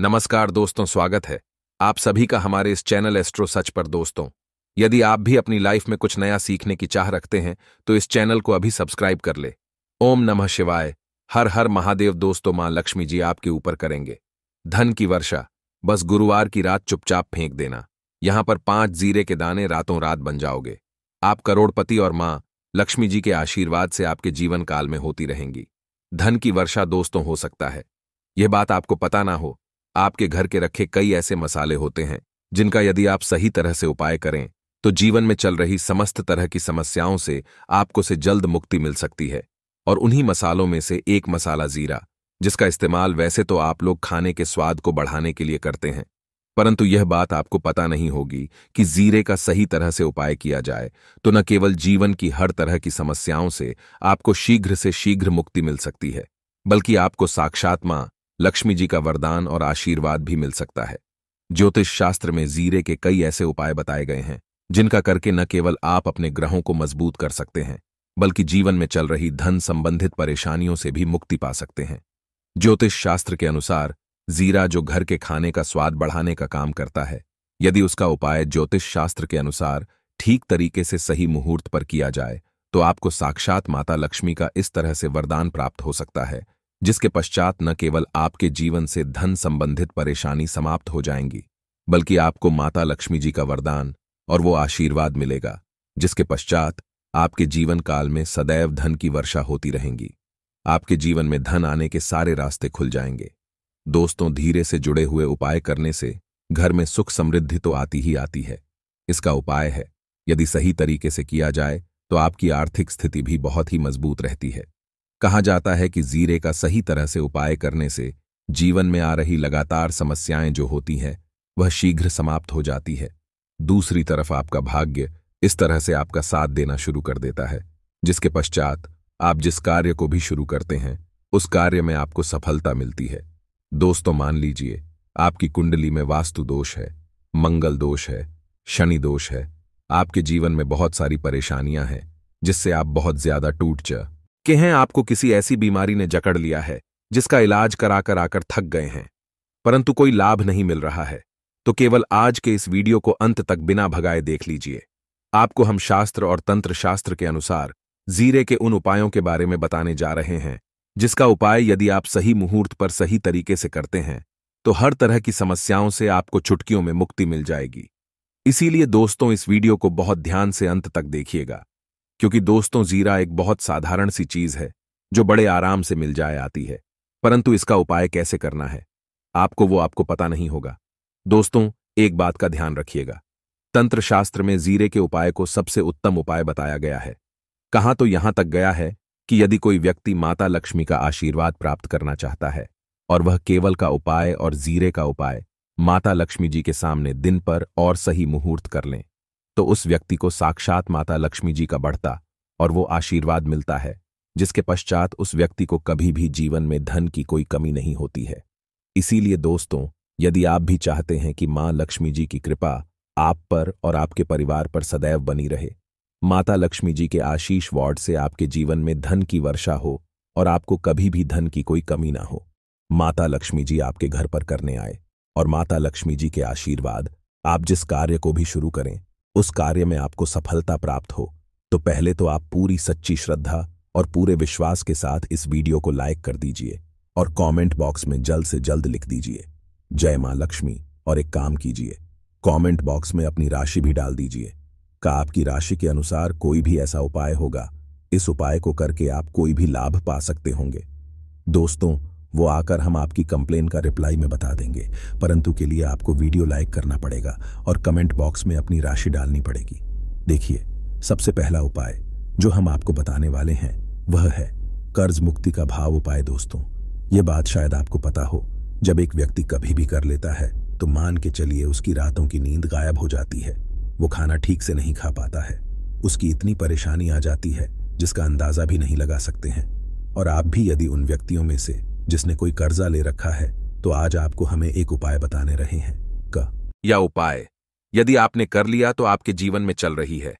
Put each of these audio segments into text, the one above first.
नमस्कार दोस्तों स्वागत है आप सभी का हमारे इस चैनल एस्ट्रो सच पर दोस्तों यदि आप भी अपनी लाइफ में कुछ नया सीखने की चाह रखते हैं तो इस चैनल को अभी सब्सक्राइब कर ले ओम नमः शिवाय हर हर महादेव दोस्तों मां लक्ष्मी जी आपके ऊपर करेंगे धन की वर्षा बस गुरुवार की रात चुपचाप फेंक देना यहां पर पांच जीरे के दाने रातों रात बन जाओगे आप करोड़पति और मां लक्ष्मी जी के आशीर्वाद से आपके जीवन काल में होती रहेंगी धन की वर्षा दोस्तों हो सकता है यह बात आपको पता ना हो आपके घर के रखे कई ऐसे मसाले होते हैं जिनका यदि आप सही तरह से उपाय करें तो जीवन में चल रही समस्त तरह की समस्याओं से आपको से जल्द मुक्ति मिल सकती है और उन्हीं मसालों में से एक मसाला जीरा जिसका इस्तेमाल वैसे तो आप लोग खाने के स्वाद को बढ़ाने के लिए करते हैं परंतु यह बात आपको पता नहीं होगी कि जीरे का सही तरह से उपाय किया जाए तो न केवल जीवन की हर तरह की समस्याओं से आपको शीघ्र से शीघ्र मुक्ति मिल सकती है बल्कि आपको साक्षात्मा लक्ष्मी जी का वरदान और आशीर्वाद भी मिल सकता है ज्योतिष शास्त्र में जीरे के कई ऐसे उपाय बताए गए हैं जिनका करके न केवल आप अपने ग्रहों को मजबूत कर सकते हैं बल्कि जीवन में चल रही धन संबंधित परेशानियों से भी मुक्ति पा सकते हैं ज्योतिष शास्त्र के अनुसार जीरा जो घर के खाने का स्वाद बढ़ाने का काम करता है यदि उसका उपाय ज्योतिष शास्त्र के अनुसार ठीक तरीके से सही मुहूर्त पर किया जाए तो आपको साक्षात माता लक्ष्मी का इस तरह से वरदान प्राप्त हो सकता है जिसके पश्चात न केवल आपके जीवन से धन संबंधित परेशानी समाप्त हो जाएंगी बल्कि आपको माता लक्ष्मी जी का वरदान और वो आशीर्वाद मिलेगा जिसके पश्चात आपके जीवन काल में सदैव धन की वर्षा होती रहेंगी आपके जीवन में धन आने के सारे रास्ते खुल जाएंगे दोस्तों धीरे से जुड़े हुए उपाय करने से घर में सुख समृद्धि तो आती ही आती है इसका उपाय है यदि सही तरीके से किया जाए तो आपकी आर्थिक स्थिति भी बहुत ही मजबूत रहती है कहा जाता है कि जीरे का सही तरह से उपाय करने से जीवन में आ रही लगातार समस्याएं जो होती हैं वह शीघ्र समाप्त हो जाती है दूसरी तरफ आपका भाग्य इस तरह से आपका साथ देना शुरू कर देता है जिसके पश्चात आप जिस कार्य को भी शुरू करते हैं उस कार्य में आपको सफलता मिलती है दोस्तों मान लीजिए आपकी कुंडली में वास्तु दोष है मंगल दोष है शनि दोष है आपके जीवन में बहुत सारी परेशानियां हैं जिससे आप बहुत ज्यादा टूट जा कि हैं आपको किसी ऐसी बीमारी ने जकड़ लिया है जिसका इलाज कराकर आकर थक गए हैं परंतु कोई लाभ नहीं मिल रहा है तो केवल आज के इस वीडियो को अंत तक बिना भगाए देख लीजिए आपको हम शास्त्र और तंत्र शास्त्र के अनुसार जीरे के उन उपायों के बारे में बताने जा रहे हैं जिसका उपाय यदि आप सही मुहूर्त पर सही तरीके से करते हैं तो हर तरह की समस्याओं से आपको चुटकियों में मुक्ति मिल जाएगी इसीलिए दोस्तों इस वीडियो को बहुत ध्यान से अंत तक देखिएगा क्योंकि दोस्तों जीरा एक बहुत साधारण सी चीज है जो बड़े आराम से मिल जाए आती है परंतु इसका उपाय कैसे करना है आपको वो आपको पता नहीं होगा दोस्तों एक बात का ध्यान रखिएगा तंत्र शास्त्र में जीरे के उपाय को सबसे उत्तम उपाय बताया गया है कहां तो यहां तक गया है कि यदि कोई व्यक्ति माता लक्ष्मी का आशीर्वाद प्राप्त करना चाहता है और वह केवल का उपाय और जीरे का उपाय माता लक्ष्मी जी के सामने दिन पर और सही मुहूर्त कर लें तो उस व्यक्ति को साक्षात माता लक्ष्मी जी का बढ़ता और वो आशीर्वाद मिलता है जिसके पश्चात उस व्यक्ति को कभी भी जीवन में धन की कोई कमी नहीं होती है इसीलिए दोस्तों यदि आप भी चाहते हैं कि मां लक्ष्मी जी की कृपा आप पर और आपके परिवार पर सदैव बनी रहे माता लक्ष्मी जी के आशीष वार्ड से आपके जीवन में धन की वर्षा हो और आपको कभी भी धन की कोई कमी ना हो माता लक्ष्मी जी आपके घर पर करने आए और माता लक्ष्मी जी के आशीर्वाद आप जिस कार्य को भी शुरू करें उस कार्य में आपको सफलता प्राप्त हो तो पहले तो आप पूरी सच्ची श्रद्धा और पूरे विश्वास के साथ इस वीडियो को लाइक कर दीजिए और कमेंट बॉक्स में जल्द से जल्द लिख दीजिए जय मां लक्ष्मी और एक काम कीजिए कमेंट बॉक्स में अपनी राशि भी डाल दीजिए का आपकी राशि के अनुसार कोई भी ऐसा उपाय होगा इस उपाय को करके आप कोई भी लाभ पा सकते होंगे दोस्तों वो आकर हम आपकी कंप्लेन का रिप्लाई में बता देंगे परंतु के लिए आपको वीडियो लाइक करना पड़ेगा और कमेंट बॉक्स में अपनी राशि डालनी पड़ेगी देखिए सबसे पहला उपाय जो हम आपको बताने वाले हैं वह है कर्ज मुक्ति का भाव उपाय दोस्तों ये बात शायद आपको पता हो जब एक व्यक्ति कभी भी कर लेता है तो मान के चलिए उसकी रातों की नींद गायब हो जाती है वो खाना ठीक से नहीं खा पाता है उसकी इतनी परेशानी आ जाती है जिसका अंदाजा भी नहीं लगा सकते हैं और आप भी यदि उन व्यक्तियों में से जिसने कोई कर्जा ले रखा है तो आज आपको हमें एक उपाय बताने रहे हैं क या उपाय यदि आपने कर लिया तो आपके जीवन में चल रही है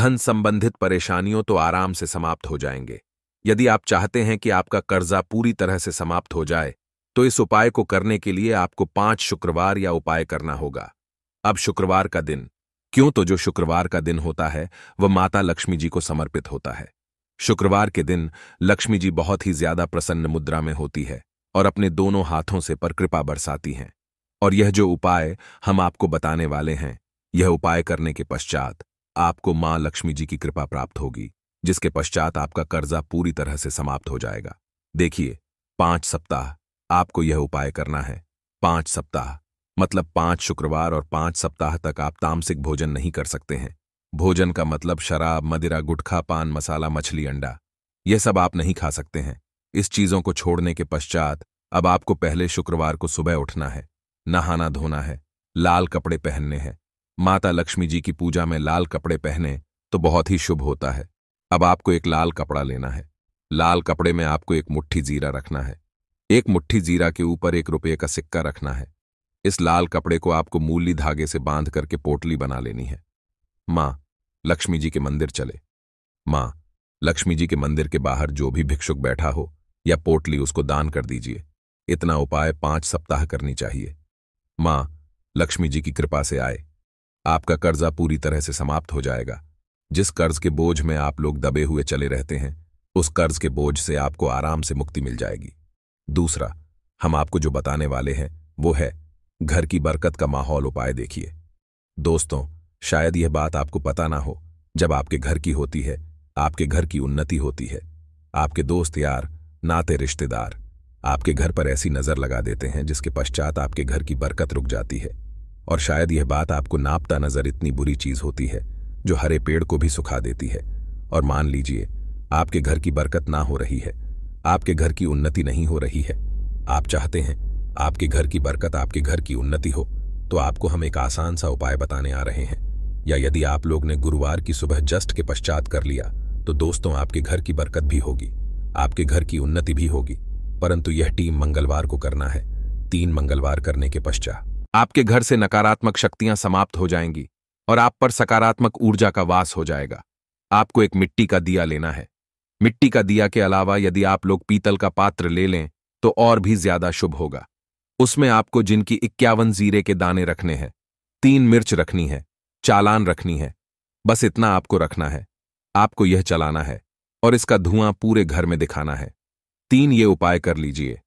धन संबंधित परेशानियों तो आराम से समाप्त हो जाएंगे यदि आप चाहते हैं कि आपका कर्जा पूरी तरह से समाप्त हो जाए तो इस उपाय को करने के लिए आपको पांच शुक्रवार या उपाय करना होगा अब शुक्रवार का दिन क्यों तो जो शुक्रवार का दिन होता है वह माता लक्ष्मी जी को समर्पित होता है शुक्रवार के दिन लक्ष्मी जी बहुत ही ज्यादा प्रसन्न मुद्रा में होती है और अपने दोनों हाथों से पर कृपा बरसाती हैं और यह जो उपाय हम आपको बताने वाले हैं यह उपाय करने के पश्चात आपको मां लक्ष्मी जी की कृपा प्राप्त होगी जिसके पश्चात आपका कर्जा पूरी तरह से समाप्त हो जाएगा देखिए पांच सप्ताह आपको यह उपाय करना है पांच सप्ताह मतलब पांच शुक्रवार और पांच सप्ताह तक आप तामसिक भोजन नहीं कर सकते हैं भोजन का मतलब शराब मदिरा गुटखा पान मसाला मछली अंडा यह सब आप नहीं खा सकते हैं इस चीज़ों को छोड़ने के पश्चात अब आपको पहले शुक्रवार को सुबह उठना है नहाना धोना है लाल कपड़े पहनने हैं माता लक्ष्मी जी की पूजा में लाल कपड़े पहने तो बहुत ही शुभ होता है अब आपको एक लाल कपड़ा लेना है लाल कपड़े में आपको एक मुट्ठी जीरा रखना है एक मुट्ठी जीरा के ऊपर एक रुपये का सिक्का रखना है इस लाल कपड़े को आपको मूली धागे से बांध करके पोटली बना लेनी है माँ लक्ष्मी जी के मंदिर चले मां लक्ष्मी जी के मंदिर के बाहर जो भी भिक्षुक बैठा हो या पोटली उसको दान कर दीजिए इतना उपाय पांच सप्ताह करनी चाहिए मां लक्ष्मी जी की कृपा से आए आपका कर्जा पूरी तरह से समाप्त हो जाएगा जिस कर्ज के बोझ में आप लोग दबे हुए चले रहते हैं उस कर्ज के बोझ से आपको आराम से मुक्ति मिल जाएगी दूसरा हम आपको जो बताने वाले हैं वो है घर की बरकत का माहौल उपाय देखिए दोस्तों शायद यह बात आपको पता ना हो जब आपके घर की होती है आपके घर की उन्नति होती है आपके दोस्त यार नाते रिश्तेदार आपके घर पर ऐसी नज़र लगा देते हैं जिसके पश्चात आपके घर की बरकत रुक जाती है और शायद यह बात आपको नापता नज़र इतनी बुरी चीज़ होती है जो हरे पेड़ को भी सुखा देती है और मान लीजिए आपके घर की बरकत ना हो रही है आपके घर की उन्नति नहीं हो रही है आप चाहते हैं आपके घर की बरकत आपके घर की उन्नति हो तो आपको हम एक आसान सा उपाय बताने आ रहे हैं या यदि आप लोग ने गुरुवार की सुबह जस्ट के पश्चात कर लिया तो दोस्तों आपके घर की बरकत भी होगी आपके घर की उन्नति भी होगी परंतु यह टीम मंगलवार को करना है तीन मंगलवार करने के पश्चात आपके घर से नकारात्मक शक्तियां समाप्त हो जाएंगी और आप पर सकारात्मक ऊर्जा का वास हो जाएगा आपको एक मिट्टी का दिया लेना है मिट्टी का दिया के अलावा यदि आप लोग पीतल का पात्र ले लें तो और भी ज्यादा शुभ होगा उसमें आपको जिनकी इक्यावन जीरे के दाने रखने हैं तीन मिर्च रखनी है चालान रखनी है बस इतना आपको रखना है आपको यह चलाना है और इसका धुआं पूरे घर में दिखाना है तीन ये उपाय कर लीजिए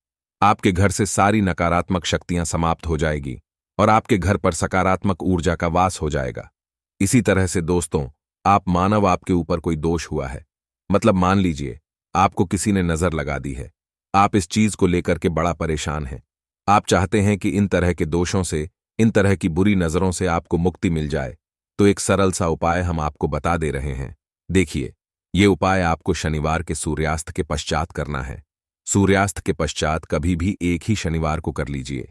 आपके घर से सारी नकारात्मक शक्तियां समाप्त हो जाएगी और आपके घर पर सकारात्मक ऊर्जा का वास हो जाएगा इसी तरह से दोस्तों आप मानव आपके ऊपर कोई दोष हुआ है मतलब मान लीजिए आपको किसी ने नजर लगा दी है आप इस चीज को लेकर के बड़ा परेशान हैं आप चाहते हैं कि इन तरह के दोषों से इन तरह की बुरी नजरों से आपको मुक्ति मिल जाए तो एक सरल सा उपाय हम आपको बता दे रहे हैं देखिए ये उपाय आपको शनिवार के सूर्यास्त के पश्चात करना है सूर्यास्त के पश्चात कभी भी एक ही शनिवार को कर लीजिए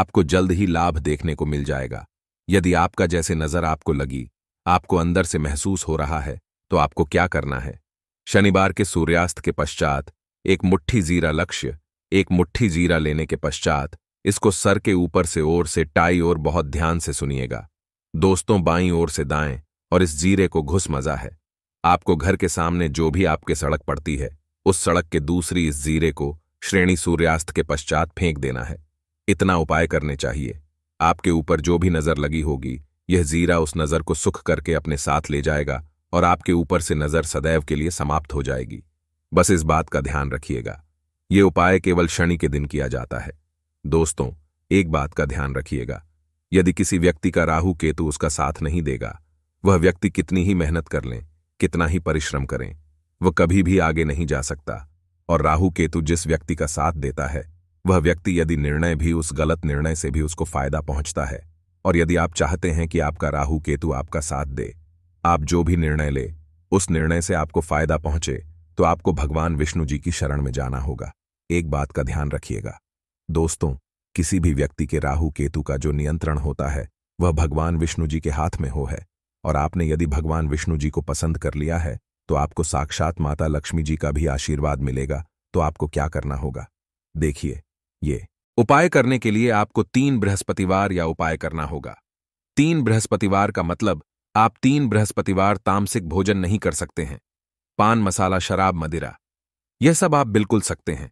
आपको जल्द ही लाभ देखने को मिल जाएगा यदि आपका जैसे नजर आपको लगी आपको अंदर से महसूस हो रहा है तो आपको क्या करना है शनिवार के सूर्यास्त के पश्चात एक मुट्ठी जीरा लक्ष्य एक मुट्ठी जीरा लेने के पश्चात इसको सर के ऊपर से ओर से टाई और बहुत ध्यान से सुनिएगा दोस्तों बाई ओर से दाएं और इस जीरे को घुस मजा है आपको घर के सामने जो भी आपके सड़क पड़ती है उस सड़क के दूसरी इस जीरे को श्रेणी सूर्यास्त के पश्चात फेंक देना है इतना उपाय करने चाहिए आपके ऊपर जो भी नजर लगी होगी यह जीरा उस नजर को सुख करके अपने साथ ले जाएगा और आपके ऊपर से नजर सदैव के लिए समाप्त हो जाएगी बस इस बात का ध्यान रखिएगा ये उपाय केवल शनि के दिन किया जाता है दोस्तों एक बात का ध्यान रखिएगा यदि किसी व्यक्ति का राहु केतु उसका साथ नहीं देगा वह व्यक्ति कितनी ही मेहनत कर लें कितना ही परिश्रम करें वह कभी भी आगे नहीं जा सकता और राहु केतु जिस व्यक्ति का साथ देता है वह व्यक्ति यदि निर्णय भी उस गलत निर्णय से भी उसको फायदा पहुंचता है और यदि आप चाहते हैं कि आपका राहु केतु आपका साथ दे आप जो भी निर्णय ले उस निर्णय से आपको फायदा पहुंचे तो आपको भगवान विष्णु जी की शरण में जाना होगा एक बात का ध्यान रखिएगा दोस्तों किसी भी व्यक्ति के राहु केतु का जो नियंत्रण होता है वह भगवान विष्णु जी के हाथ में हो है और आपने यदि भगवान विष्णु जी को पसंद कर लिया है तो आपको साक्षात माता लक्ष्मी जी का भी आशीर्वाद मिलेगा तो आपको क्या करना होगा देखिए ये उपाय करने के लिए आपको तीन बृहस्पतिवार या उपाय करना होगा तीन बृहस्पतिवार का मतलब आप तीन बृहस्पतिवार तामसिक भोजन नहीं कर सकते हैं पान मसाला शराब मदिरा यह सब आप बिल्कुल सकते हैं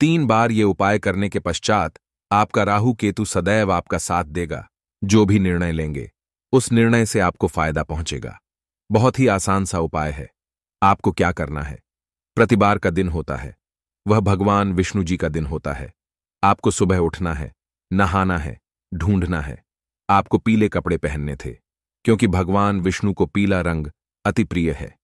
तीन बार ये उपाय करने के पश्चात आपका राहु केतु सदैव आपका साथ देगा जो भी निर्णय लेंगे उस निर्णय से आपको फायदा पहुंचेगा बहुत ही आसान सा उपाय है आपको क्या करना है प्रतिबार का दिन होता है वह भगवान विष्णु जी का दिन होता है आपको सुबह उठना है नहाना है ढूंढना है आपको पीले कपड़े पहनने थे क्योंकि भगवान विष्णु को पीला रंग अति प्रिय है